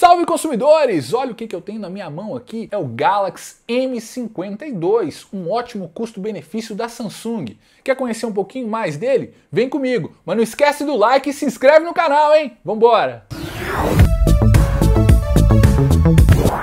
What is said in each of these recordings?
Salve consumidores! Olha o que, que eu tenho na minha mão aqui, é o Galaxy M52, um ótimo custo-benefício da Samsung. Quer conhecer um pouquinho mais dele? Vem comigo, mas não esquece do like e se inscreve no canal, hein? Vambora!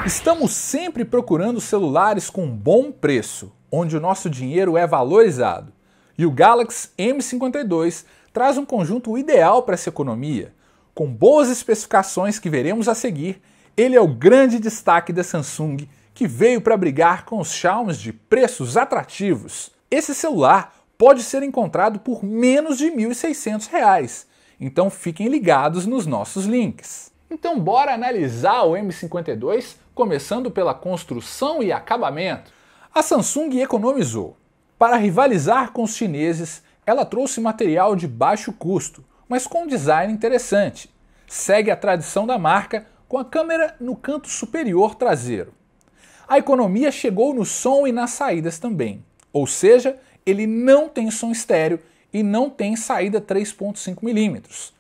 Estamos sempre procurando celulares com bom preço, onde o nosso dinheiro é valorizado. E o Galaxy M52 traz um conjunto ideal para essa economia com boas especificações que veremos a seguir, ele é o grande destaque da Samsung, que veio para brigar com os Xiaomi de preços atrativos. Esse celular pode ser encontrado por menos de R$ 1.600, reais, então fiquem ligados nos nossos links. Então bora analisar o M52, começando pela construção e acabamento. A Samsung economizou. Para rivalizar com os chineses, ela trouxe material de baixo custo, mas com um design interessante segue a tradição da marca com a câmera no canto superior traseiro. A economia chegou no som e nas saídas também, ou seja, ele não tem som estéreo e não tem saída 3.5mm.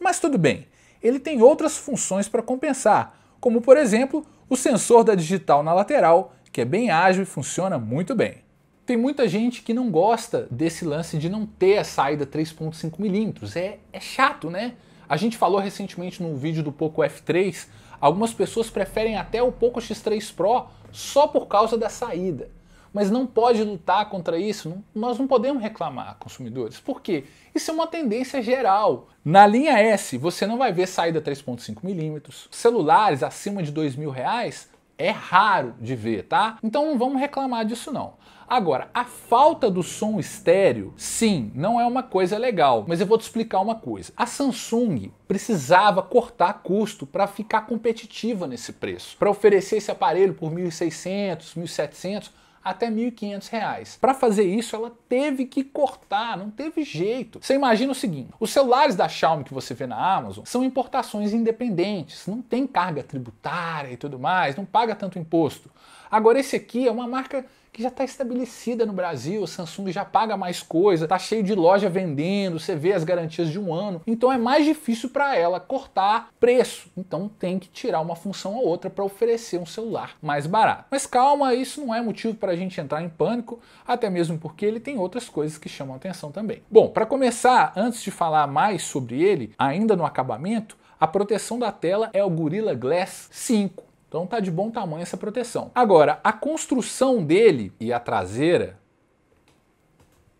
Mas tudo bem, ele tem outras funções para compensar, como por exemplo o sensor da digital na lateral, que é bem ágil e funciona muito bem. Tem muita gente que não gosta desse lance de não ter a saída 3.5mm, é, é chato, né? A gente falou recentemente num vídeo do Poco F3, algumas pessoas preferem até o Poco X3 Pro só por causa da saída. Mas não pode lutar contra isso, nós não podemos reclamar, consumidores. Por quê? Isso é uma tendência geral. Na linha S, você não vai ver saída 3.5mm, celulares acima de R$ 2.000 é raro de ver, tá? Então não vamos reclamar disso não. Agora, a falta do som estéreo, sim, não é uma coisa legal, mas eu vou te explicar uma coisa. A Samsung precisava cortar custo para ficar competitiva nesse preço, para oferecer esse aparelho por 1.600, 1.700 até R$ 1.500. Para fazer isso, ela teve que cortar, não teve jeito. Você imagina o seguinte: os celulares da Xiaomi que você vê na Amazon são importações independentes, não tem carga tributária e tudo mais, não paga tanto imposto. Agora esse aqui é uma marca que já está estabelecida no Brasil, a Samsung já paga mais coisa, tá cheio de loja vendendo, você vê as garantias de um ano, então é mais difícil para ela cortar preço. Então tem que tirar uma função ou outra para oferecer um celular mais barato. Mas calma, isso não é motivo para a gente entrar em pânico, até mesmo porque ele tem outras coisas que chamam atenção também. Bom, para começar, antes de falar mais sobre ele, ainda no acabamento, a proteção da tela é o Gorilla Glass 5. Então tá de bom tamanho essa proteção. Agora, a construção dele e a traseira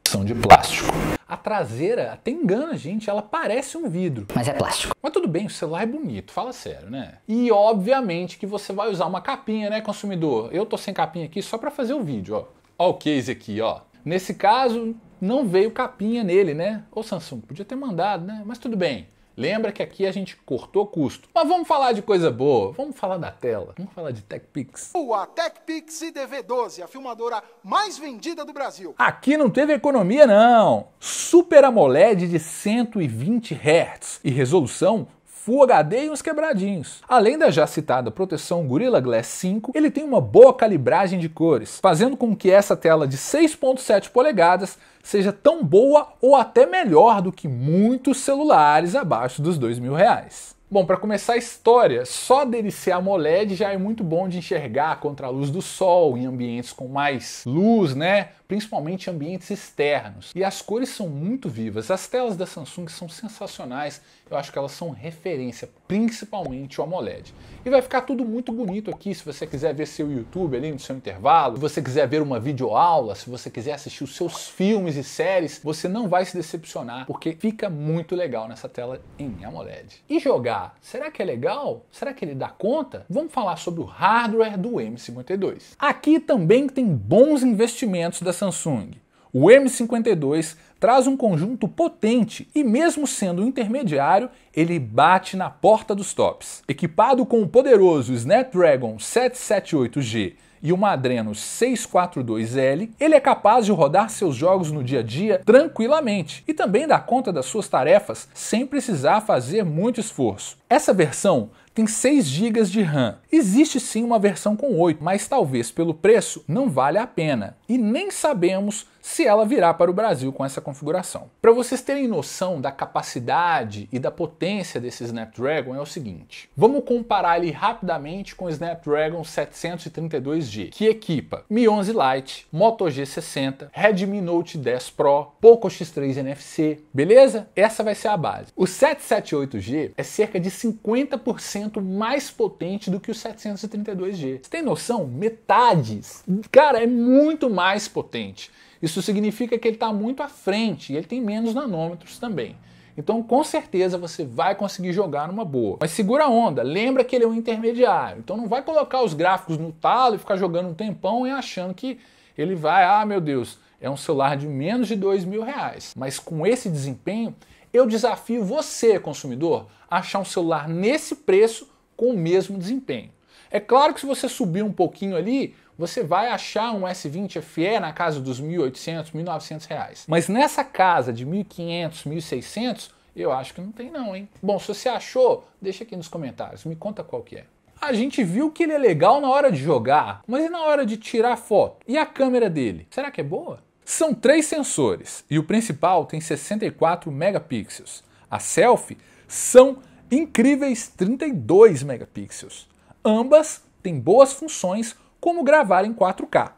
são de plástico. A traseira até engana a gente, ela parece um vidro. Mas é plástico. Mas tudo bem, o celular é bonito, fala sério, né? E obviamente que você vai usar uma capinha, né, consumidor? Eu tô sem capinha aqui só para fazer o vídeo, ó. Ó o case aqui, ó. Nesse caso, não veio capinha nele, né? Ô Samsung, podia ter mandado, né? Mas tudo bem. Lembra que aqui a gente cortou custo. Mas vamos falar de coisa boa, vamos falar da tela, vamos falar de TechPix. A TechPix dv 12 a filmadora mais vendida do Brasil. Aqui não teve economia não. Super AMOLED de 120 Hz e resolução Full HD e uns quebradinhos. Além da já citada proteção Gorilla Glass 5, ele tem uma boa calibragem de cores, fazendo com que essa tela de 6.7 polegadas seja tão boa ou até melhor do que muitos celulares abaixo dos dois mil reais. Bom, para começar a história, só dele ser AMOLED já é muito bom de enxergar contra a luz do sol em ambientes com mais luz, né? Principalmente ambientes externos. E as cores são muito vivas. As telas da Samsung são sensacionais. Eu acho que elas são referência, principalmente o AMOLED. E vai ficar tudo muito bonito aqui se você quiser ver seu YouTube ali no seu intervalo, se você quiser ver uma videoaula, se você quiser assistir os seus filmes e séries, você não vai se decepcionar, porque fica muito legal nessa tela em AMOLED. E jogar Será que é legal? Será que ele dá conta? Vamos falar sobre o hardware do M52. Aqui também tem bons investimentos da Samsung. O M52 traz um conjunto potente e, mesmo sendo um intermediário, ele bate na porta dos tops. Equipado com o poderoso Snapdragon 778G e uma Adreno 642L, ele é capaz de rodar seus jogos no dia a dia tranquilamente e também dar conta das suas tarefas sem precisar fazer muito esforço. Essa versão tem 6 GB de RAM. Existe sim uma versão com 8, mas talvez pelo preço não vale a pena. E nem sabemos se ela virar para o Brasil com essa configuração. Para vocês terem noção da capacidade e da potência desse Snapdragon é o seguinte. Vamos comparar ele rapidamente com o Snapdragon 732G, que equipa Mi 11 Lite, Moto G60, Redmi Note 10 Pro, Poco X3 NFC, beleza? Essa vai ser a base. O 778G é cerca de 50% mais potente do que o 732G. Você tem noção? Metades. Cara, é muito mais potente. Isso significa que ele está muito à frente e ele tem menos nanômetros também. Então, com certeza, você vai conseguir jogar numa boa. Mas segura a onda, lembra que ele é um intermediário. Então, não vai colocar os gráficos no talo e ficar jogando um tempão e achando que ele vai, ah, meu Deus, é um celular de menos de dois mil reais. Mas com esse desempenho, eu desafio você, consumidor, a achar um celular nesse preço com o mesmo desempenho. É claro que se você subir um pouquinho ali, você vai achar um S20 FE na casa dos 1.800, 1.900 reais. Mas nessa casa de 1.500, 1.600, eu acho que não tem não, hein? Bom, se você achou, deixa aqui nos comentários, me conta qual que é. A gente viu que ele é legal na hora de jogar, mas e na hora de tirar foto? E a câmera dele? Será que é boa? São três sensores e o principal tem 64 megapixels. A selfie são incríveis 32 megapixels. Ambas têm boas funções como gravar em 4K.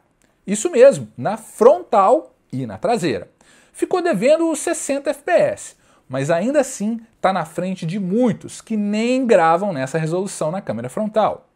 Isso mesmo, na frontal e na traseira. Ficou devendo os 60 FPS, mas ainda assim está na frente de muitos que nem gravam nessa resolução na câmera frontal.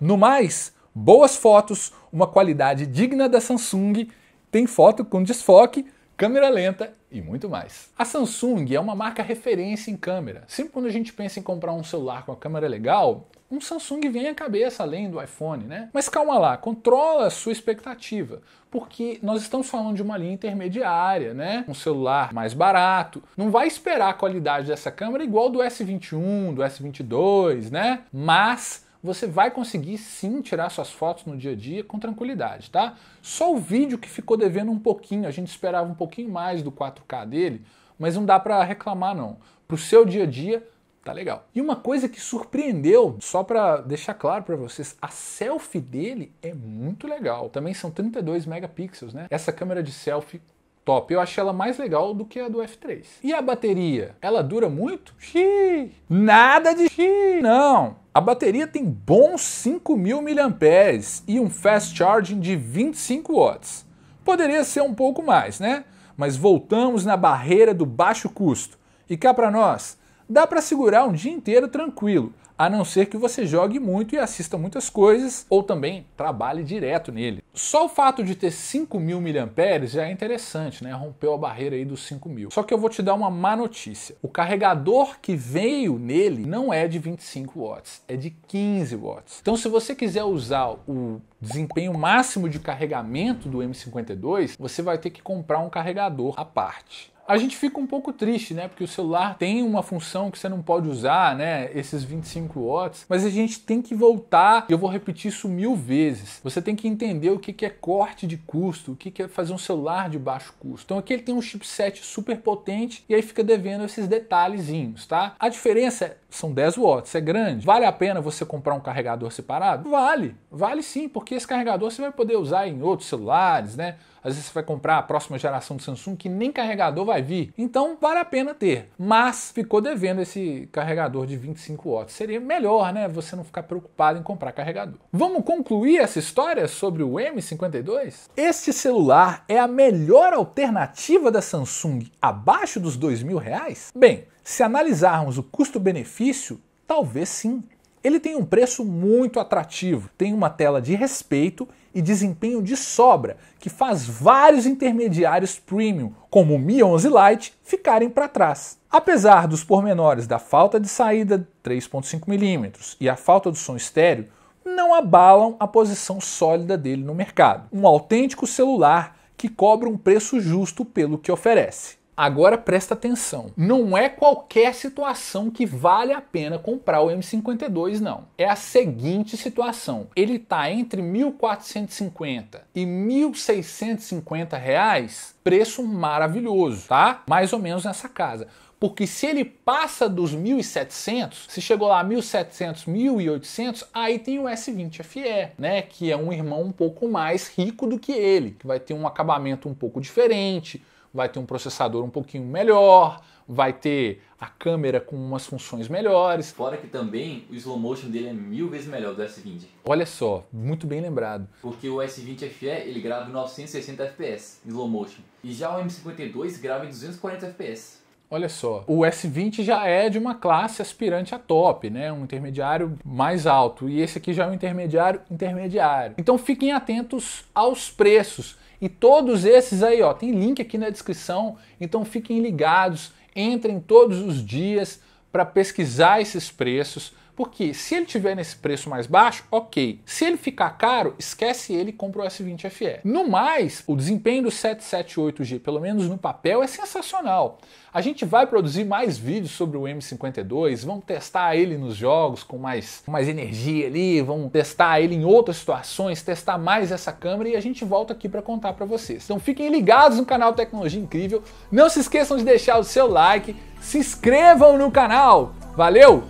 No mais, boas fotos, uma qualidade digna da Samsung, tem foto com desfoque, câmera lenta e muito mais. A Samsung é uma marca referência em câmera. Sempre quando a gente pensa em comprar um celular com a câmera legal, um Samsung vem à cabeça além do iPhone, né? Mas calma lá, controla a sua expectativa, porque nós estamos falando de uma linha intermediária, né? Um celular mais barato. Não vai esperar a qualidade dessa câmera igual do S21, do S22, né? Mas você vai conseguir sim tirar suas fotos no dia a dia com tranquilidade, tá? Só o vídeo que ficou devendo um pouquinho, a gente esperava um pouquinho mais do 4K dele, mas não dá para reclamar não. Pro seu dia a dia tá legal. E uma coisa que surpreendeu, só para deixar claro para vocês, a selfie dele é muito legal. Também são 32 megapixels, né? Essa câmera de selfie top. Eu achei ela mais legal do que a do F3. E a bateria? Ela dura muito? Xiii, nada de xiii, não. A bateria tem bons 5.000 mAh e um fast charging de 25 watts. Poderia ser um pouco mais, né? Mas voltamos na barreira do baixo custo. E cá para nós, dá para segurar um dia inteiro tranquilo a não ser que você jogue muito e assista muitas coisas, ou também trabalhe direto nele. Só o fato de ter 5.000 mAh já é interessante, né? Rompeu a barreira aí dos 5.000. Só que eu vou te dar uma má notícia. O carregador que veio nele não é de 25 watts, é de 15 watts. Então se você quiser usar o desempenho máximo de carregamento do M52, você vai ter que comprar um carregador à parte a gente fica um pouco triste, né? Porque o celular tem uma função que você não pode usar, né? Esses 25 watts. Mas a gente tem que voltar, eu vou repetir isso mil vezes. Você tem que entender o que é corte de custo, o que é fazer um celular de baixo custo. Então aqui ele tem um chipset super potente e aí fica devendo esses detalhezinhos, tá? A diferença é, são 10 watts, é grande. Vale a pena você comprar um carregador separado? Vale, vale sim, porque esse carregador você vai poder usar em outros celulares, né? Às vezes você vai comprar a próxima geração do Samsung que nem carregador vai vai vir. Então vale a pena ter. Mas ficou devendo esse carregador de 25 watts. Seria melhor, né? Você não ficar preocupado em comprar carregador. Vamos concluir essa história sobre o M52? Este celular é a melhor alternativa da Samsung abaixo dos dois mil reais? Bem, se analisarmos o custo-benefício, talvez sim. Ele tem um preço muito atrativo, tem uma tela de respeito e desempenho de sobra, que faz vários intermediários premium, como o Mi 11 Lite, ficarem para trás. Apesar dos pormenores da falta de saída 3.5mm e a falta do som estéreo, não abalam a posição sólida dele no mercado. Um autêntico celular que cobra um preço justo pelo que oferece. Agora presta atenção, não é qualquer situação que vale a pena comprar o M52 não. É a seguinte situação, ele tá entre 1.450 e 1.650 reais, preço maravilhoso, tá? Mais ou menos nessa casa. Porque se ele passa dos 1.700, se chegou lá 1.700, 1.800, aí tem o S20 FE, né? Que é um irmão um pouco mais rico do que ele, que vai ter um acabamento um pouco diferente, vai ter um processador um pouquinho melhor, vai ter a câmera com umas funções melhores. Fora que também o slow motion dele é mil vezes melhor do S20. Olha só, muito bem lembrado. Porque o S20 FE ele grava em 960 FPS slow motion e já o M52 grava em 240 FPS. Olha só, o S20 já é de uma classe aspirante a top, né? Um intermediário mais alto. E esse aqui já é um intermediário intermediário. Então fiquem atentos aos preços. E todos esses aí, ó, tem link aqui na descrição, então fiquem ligados, entrem todos os dias para pesquisar esses preços, porque se ele tiver nesse preço mais baixo, ok. Se ele ficar caro, esquece ele e compra o S20 FE. No mais, o desempenho do 778G, pelo menos no papel, é sensacional. A gente vai produzir mais vídeos sobre o M52, vão testar ele nos jogos com mais, mais energia ali, vão testar ele em outras situações, testar mais essa câmera e a gente volta aqui para contar para vocês. Então fiquem ligados no canal Tecnologia Incrível, não se esqueçam de deixar o seu like, se inscrevam no canal. Valeu!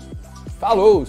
Falou!